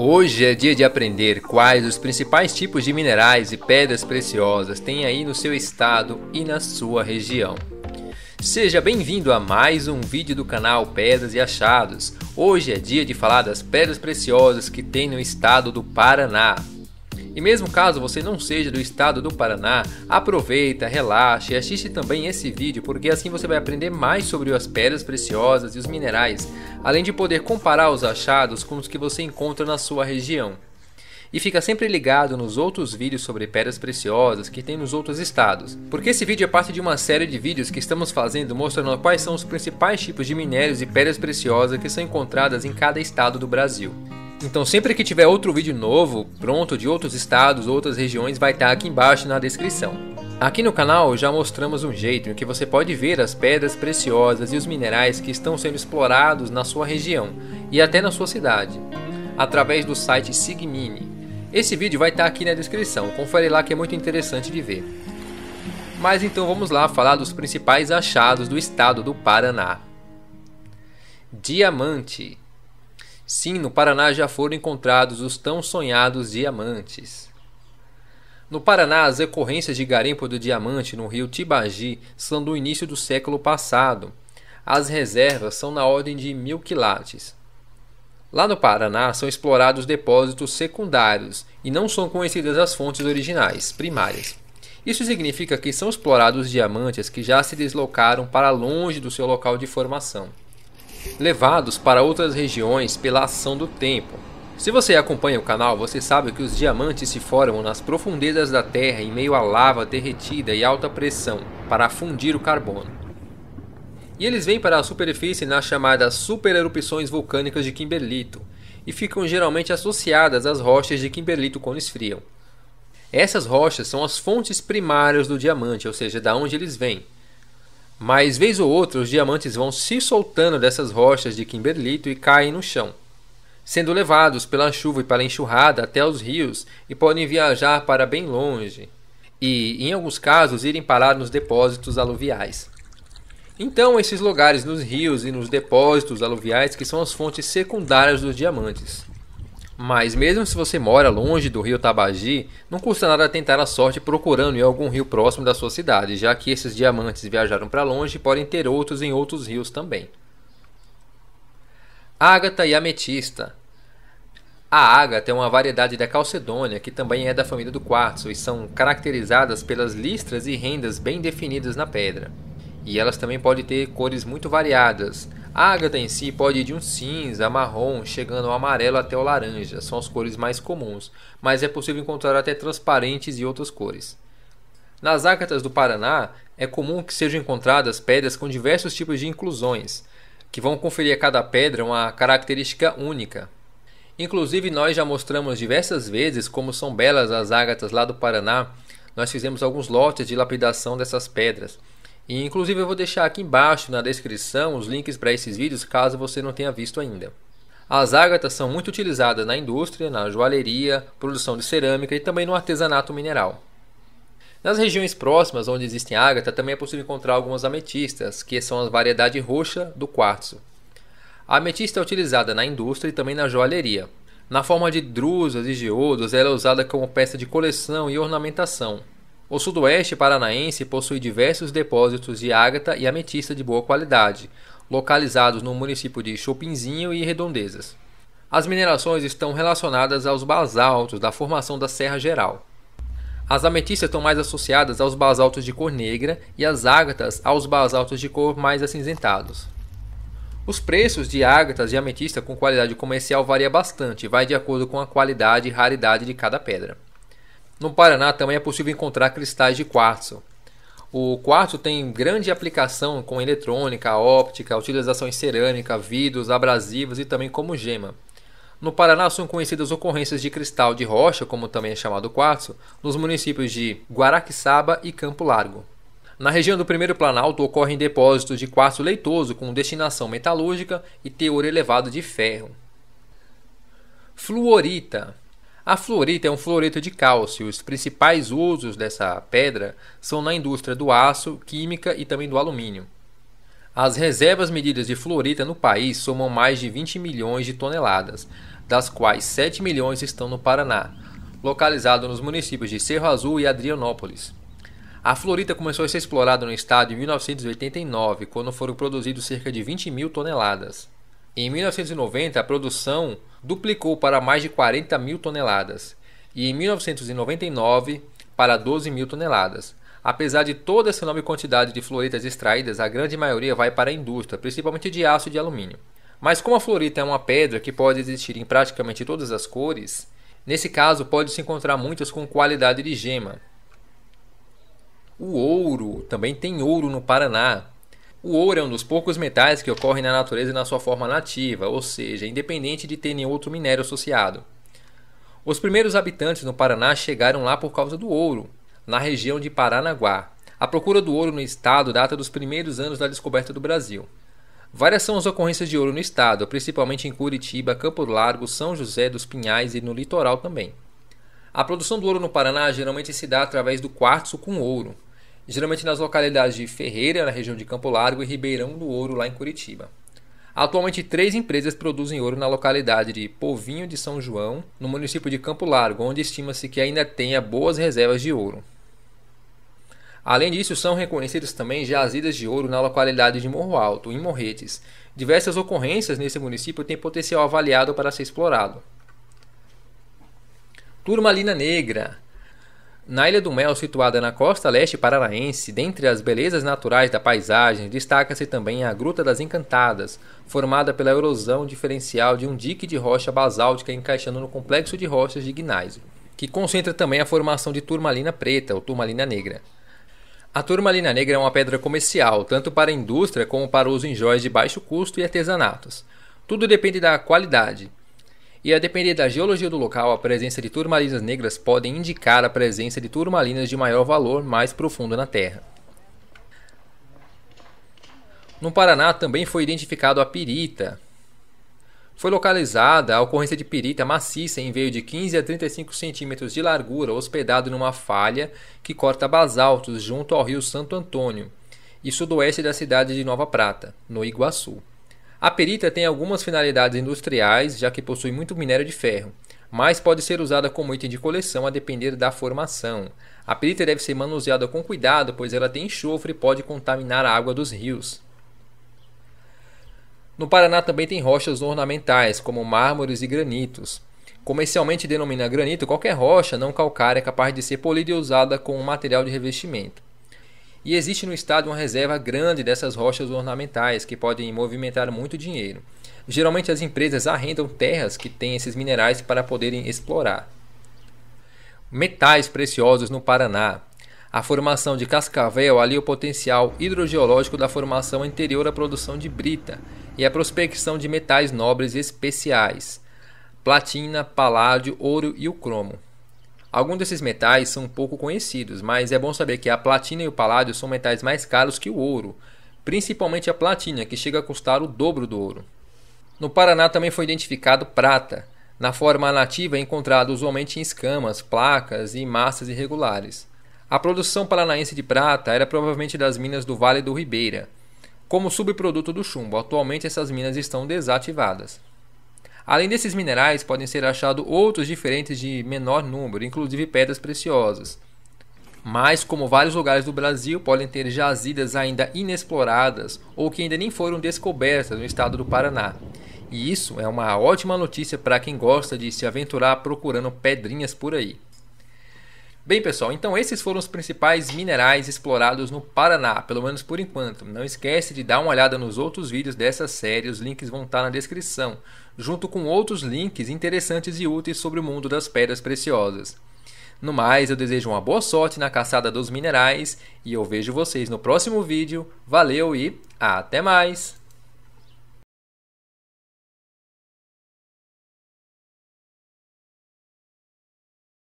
Hoje é dia de aprender quais os principais tipos de minerais e pedras preciosas tem aí no seu estado e na sua região. Seja bem-vindo a mais um vídeo do canal Pedras e Achados. Hoje é dia de falar das pedras preciosas que tem no estado do Paraná. E mesmo caso você não seja do estado do Paraná, aproveita, relaxe e assiste também esse vídeo, porque assim você vai aprender mais sobre as pedras preciosas e os minerais, além de poder comparar os achados com os que você encontra na sua região. E fica sempre ligado nos outros vídeos sobre pedras preciosas que tem nos outros estados, porque esse vídeo é parte de uma série de vídeos que estamos fazendo mostrando quais são os principais tipos de minérios e pedras preciosas que são encontradas em cada estado do Brasil. Então sempre que tiver outro vídeo novo, pronto, de outros estados, outras regiões, vai estar tá aqui embaixo na descrição. Aqui no canal já mostramos um jeito em que você pode ver as pedras preciosas e os minerais que estão sendo explorados na sua região e até na sua cidade, através do site Sigmini. Esse vídeo vai estar tá aqui na descrição, confere lá que é muito interessante de ver. Mas então vamos lá falar dos principais achados do estado do Paraná. Diamante Sim, no Paraná já foram encontrados os tão sonhados diamantes. No Paraná, as ocorrências de garimpo do diamante no rio Tibagi são do início do século passado. As reservas são na ordem de mil quilates. Lá no Paraná são explorados depósitos secundários e não são conhecidas as fontes originais, primárias. Isso significa que são explorados diamantes que já se deslocaram para longe do seu local de formação levados para outras regiões pela ação do tempo. Se você acompanha o canal, você sabe que os diamantes se formam nas profundezas da Terra em meio à lava derretida e alta pressão para fundir o carbono. E eles vêm para a superfície nas chamadas supererupções vulcânicas de Kimberlito e ficam geralmente associadas às rochas de Kimberlito quando esfriam. Essas rochas são as fontes primárias do diamante, ou seja, da onde eles vêm, mas, vez ou outra, os diamantes vão se soltando dessas rochas de Kimberlito e caem no chão, sendo levados pela chuva e pela enxurrada até os rios e podem viajar para bem longe e, em alguns casos, irem parar nos depósitos aluviais. Então, esses lugares nos rios e nos depósitos aluviais que são as fontes secundárias dos diamantes. Mas mesmo se você mora longe do rio Tabagi, não custa nada tentar a sorte procurando em algum rio próximo da sua cidade, já que esses diamantes viajaram para longe e podem ter outros em outros rios também. Ágata e ametista. A ágata é uma variedade da calcedônia que também é da família do quartzo e são caracterizadas pelas listras e rendas bem definidas na pedra. E elas também podem ter cores muito variadas, a ágata em si pode ir de um cinza a marrom, chegando ao amarelo até o laranja, são as cores mais comuns, mas é possível encontrar até transparentes e outras cores. Nas ágatas do Paraná, é comum que sejam encontradas pedras com diversos tipos de inclusões, que vão conferir a cada pedra uma característica única. Inclusive, nós já mostramos diversas vezes como são belas as ágatas lá do Paraná. Nós fizemos alguns lotes de lapidação dessas pedras. E, inclusive eu vou deixar aqui embaixo na descrição os links para esses vídeos caso você não tenha visto ainda. As ágatas são muito utilizadas na indústria, na joalheria, produção de cerâmica e também no artesanato mineral. Nas regiões próximas onde existem ágata também é possível encontrar algumas ametistas, que são a variedade roxa do quartzo. A ametista é utilizada na indústria e também na joalheria. Na forma de drusas e geodos, ela é usada como peça de coleção e ornamentação, o sudoeste paranaense possui diversos depósitos de ágata e ametista de boa qualidade, localizados no município de Chopinzinho e Redondezas. As minerações estão relacionadas aos basaltos da formação da Serra Geral. As ametistas estão mais associadas aos basaltos de cor negra e as ágatas aos basaltos de cor mais acinzentados. Os preços de ágatas de ametista com qualidade comercial varia bastante, vai de acordo com a qualidade e raridade de cada pedra. No Paraná também é possível encontrar cristais de quartzo. O quartzo tem grande aplicação com eletrônica, óptica, utilização em cerâmica, vidros, abrasivos e também como gema. No Paraná são conhecidas ocorrências de cristal de rocha, como também é chamado quartzo, nos municípios de Guaraquissaba e Campo Largo. Na região do Primeiro Planalto ocorrem depósitos de quartzo leitoso com destinação metalúrgica e teor elevado de ferro. Fluorita a fluorita é um fluoreto de cálcio. Os principais usos dessa pedra são na indústria do aço, química e também do alumínio. As reservas medidas de fluorita no país somam mais de 20 milhões de toneladas, das quais 7 milhões estão no Paraná, localizado nos municípios de Cerro Azul e Adrianópolis. A fluorita começou a ser explorada no estado em 1989, quando foram produzidos cerca de 20 mil toneladas. Em 1990, a produção duplicou para mais de 40 mil toneladas e em 1999 para 12 mil toneladas. Apesar de toda essa enorme quantidade de fluoritas extraídas, a grande maioria vai para a indústria, principalmente de aço e de alumínio. Mas como a florita é uma pedra que pode existir em praticamente todas as cores, nesse caso pode-se encontrar muitas com qualidade de gema. O ouro também tem ouro no Paraná, o ouro é um dos poucos metais que ocorrem na natureza na sua forma nativa, ou seja, independente de ter nenhum outro minério associado. Os primeiros habitantes no Paraná chegaram lá por causa do ouro, na região de Paranaguá. A procura do ouro no estado data dos primeiros anos da descoberta do Brasil. Várias são as ocorrências de ouro no estado, principalmente em Curitiba, Campo Largo, São José dos Pinhais e no litoral também. A produção do ouro no Paraná geralmente se dá através do quartzo com ouro, geralmente nas localidades de Ferreira, na região de Campo Largo, e Ribeirão do Ouro, lá em Curitiba. Atualmente, três empresas produzem ouro na localidade de Povinho de São João, no município de Campo Largo, onde estima-se que ainda tenha boas reservas de ouro. Além disso, são reconhecidas também jazidas de ouro na localidade de Morro Alto, em Morretes. Diversas ocorrências nesse município têm potencial avaliado para ser explorado. Turmalina Negra na Ilha do Mel, situada na costa leste paranaense, dentre as belezas naturais da paisagem, destaca-se também a Gruta das Encantadas, formada pela erosão diferencial de um dique de rocha basáltica encaixando no complexo de rochas de gnásio, que concentra também a formação de turmalina preta ou turmalina negra. A turmalina negra é uma pedra comercial, tanto para a indústria como para uso em joias de baixo custo e artesanatos. Tudo depende da qualidade, e a depender da geologia do local, a presença de turmalinas negras podem indicar a presença de turmalinas de maior valor mais profundo na Terra. No Paraná também foi identificado a pirita. Foi localizada a ocorrência de pirita maciça em veio de 15 a 35 centímetros de largura, hospedado numa falha que corta basaltos junto ao rio Santo Antônio e sudoeste da cidade de Nova Prata, no Iguaçu. A perita tem algumas finalidades industriais, já que possui muito minério de ferro, mas pode ser usada como item de coleção a depender da formação. A perita deve ser manuseada com cuidado, pois ela tem enxofre e pode contaminar a água dos rios. No Paraná também tem rochas ornamentais, como mármores e granitos. Comercialmente denomina granito qualquer rocha não calcária capaz de ser polida e usada como material de revestimento. E existe no estado uma reserva grande dessas rochas ornamentais que podem movimentar muito dinheiro. Geralmente as empresas arrendam terras que têm esses minerais para poderem explorar. Metais preciosos no Paraná. A formação de Cascavel alia é o potencial hidrogeológico da formação anterior à produção de brita e a prospecção de metais nobres especiais: platina, paládio, ouro e o cromo. Alguns desses metais são pouco conhecidos, mas é bom saber que a platina e o paládio são metais mais caros que o ouro, principalmente a platina, que chega a custar o dobro do ouro. No Paraná também foi identificado prata. Na forma nativa é encontrada usualmente em escamas, placas e massas irregulares. A produção paranaense de prata era provavelmente das minas do Vale do Ribeira, como subproduto do chumbo. Atualmente essas minas estão desativadas. Além desses minerais, podem ser achados outros diferentes de menor número, inclusive pedras preciosas. Mas, como vários lugares do Brasil podem ter jazidas ainda inexploradas ou que ainda nem foram descobertas no estado do Paraná. E isso é uma ótima notícia para quem gosta de se aventurar procurando pedrinhas por aí. Bem, pessoal, então esses foram os principais minerais explorados no Paraná, pelo menos por enquanto. Não esquece de dar uma olhada nos outros vídeos dessa série, os links vão estar na descrição, junto com outros links interessantes e úteis sobre o mundo das pedras preciosas. No mais, eu desejo uma boa sorte na caçada dos minerais e eu vejo vocês no próximo vídeo. Valeu e até mais!